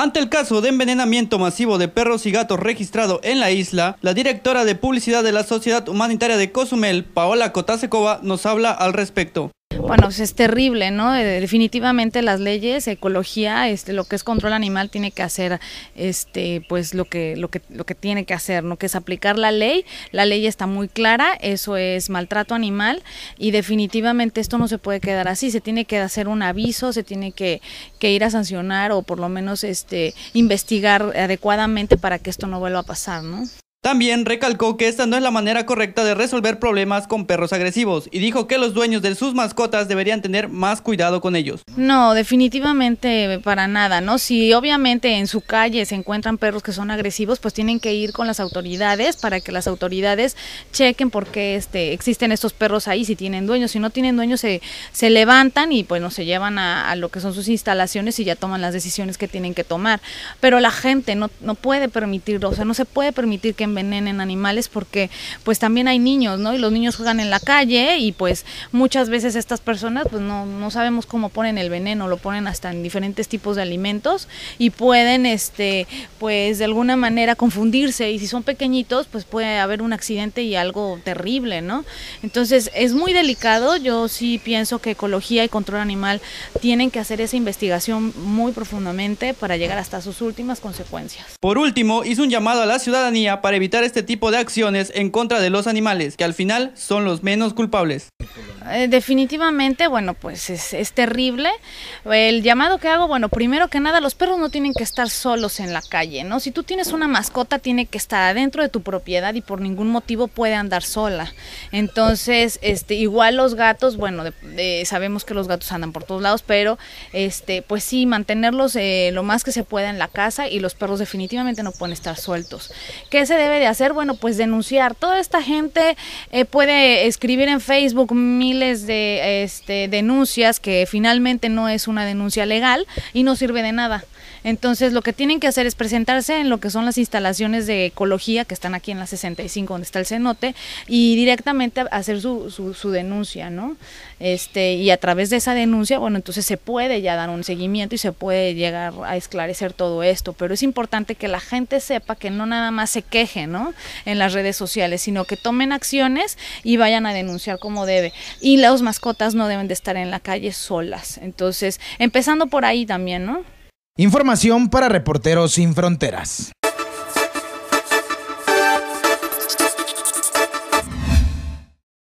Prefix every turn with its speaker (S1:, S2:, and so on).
S1: Ante el caso de envenenamiento masivo de perros y gatos registrado en la isla, la directora de publicidad de la Sociedad Humanitaria de Cozumel, Paola Cotasecova, nos habla al respecto.
S2: Bueno, pues, es terrible, ¿no? Eh, definitivamente las leyes, ecología, este, lo que es control animal tiene que hacer, este, pues lo que, lo que, lo que tiene que hacer, ¿no? Que es aplicar la ley. La ley está muy clara, eso es maltrato animal y definitivamente esto no se puede quedar así. Se tiene que hacer un aviso, se tiene que, ir a sancionar o por lo menos, este, investigar adecuadamente para que esto no vuelva a pasar, ¿no?
S1: También recalcó que esta no es la manera correcta de resolver problemas con perros agresivos y dijo que los dueños de sus mascotas deberían tener más cuidado con ellos.
S2: No, definitivamente para nada, ¿no? Si obviamente en su calle se encuentran perros que son agresivos, pues tienen que ir con las autoridades para que las autoridades chequen por qué este, existen estos perros ahí, si tienen dueños. Si no tienen dueños, se, levantan y pues no se llevan a, lo que son sus instalaciones y ya toman las decisiones que tienen que tomar. Pero la gente no puede permitirlo, o sea, no se puede permitir que en animales porque pues también hay niños, ¿no? Y los niños juegan en la calle y pues muchas veces estas personas pues no, no sabemos cómo ponen el veneno, lo ponen hasta en diferentes tipos de alimentos y pueden este pues de alguna manera confundirse y si son pequeñitos pues puede haber un accidente y algo terrible, ¿no? Entonces es muy delicado, yo sí pienso que ecología y control animal tienen que hacer esa investigación muy profundamente para llegar hasta sus últimas consecuencias.
S1: Por último, hizo un llamado a la ciudadanía para evitar este tipo de acciones en contra de los animales, que al final son los menos culpables.
S2: Eh, definitivamente, bueno, pues es, terrible. El llamado que hago, bueno, primero que nada, los perros no tienen que estar solos en la calle, ¿no? Si tú tienes una mascota, tiene que estar adentro de tu propiedad y por ningún motivo puede andar sola. Entonces, este, igual los gatos, bueno, sabemos que los gatos andan por todos lados, pero este, pues sí, mantenerlos eh, lo más que se pueda en la casa y los perros definitivamente no pueden estar sueltos. ¿Qué se debe de hacer? Bueno, pues denunciar. Toda esta gente eh, puede escribir en Facebook, miles de este, denuncias que finalmente no es una denuncia legal y no sirve de nada. Entonces lo que tienen que hacer es presentarse en lo que son las instalaciones de ecología que están aquí en la 65 donde está el cenote y directamente hacer su, su denuncia, ¿no? Este, y a través de esa denuncia, bueno, entonces se puede ya dar un seguimiento y se puede llegar a esclarecer todo esto, pero es importante que la gente sepa que no nada más se queje, ¿no? En las redes sociales, sino que tomen acciones y vayan a denunciar como debe y las mascotas no deben de estar en la calle solas. Entonces, empezando por ahí también, ¿no?
S1: Información para Reporteros Sin Fronteras.